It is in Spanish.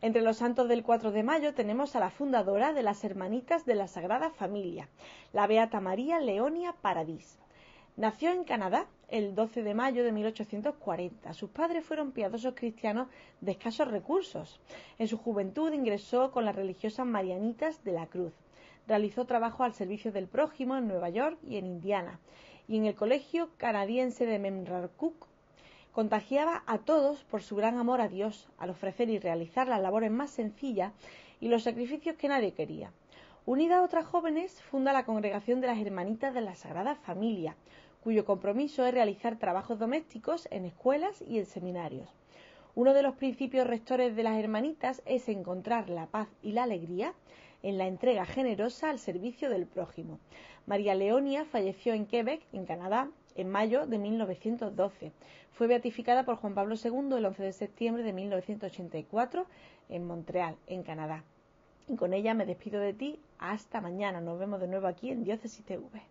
Entre los santos del 4 de mayo tenemos a la fundadora de las Hermanitas de la Sagrada Familia, la Beata María Leonia Paradis. Nació en Canadá el 12 de mayo de 1840. Sus padres fueron piadosos cristianos de escasos recursos. En su juventud ingresó con las religiosas Marianitas de la Cruz. Realizó trabajo al servicio del prójimo en Nueva York y en Indiana. Y en el Colegio Canadiense de Memrarcook contagiaba a todos por su gran amor a Dios, al ofrecer y realizar las labores más sencillas y los sacrificios que nadie quería. Unida a otras jóvenes, funda la Congregación de las Hermanitas de la Sagrada Familia, cuyo compromiso es realizar trabajos domésticos en escuelas y en seminarios. Uno de los principios rectores de las hermanitas es encontrar la paz y la alegría en la entrega generosa al servicio del prójimo. María Leonia falleció en Quebec, en Canadá, en mayo de 1912. Fue beatificada por Juan Pablo II el 11 de septiembre de 1984 en Montreal, en Canadá. Y con ella me despido de ti. Hasta mañana. Nos vemos de nuevo aquí en Diócesis TV.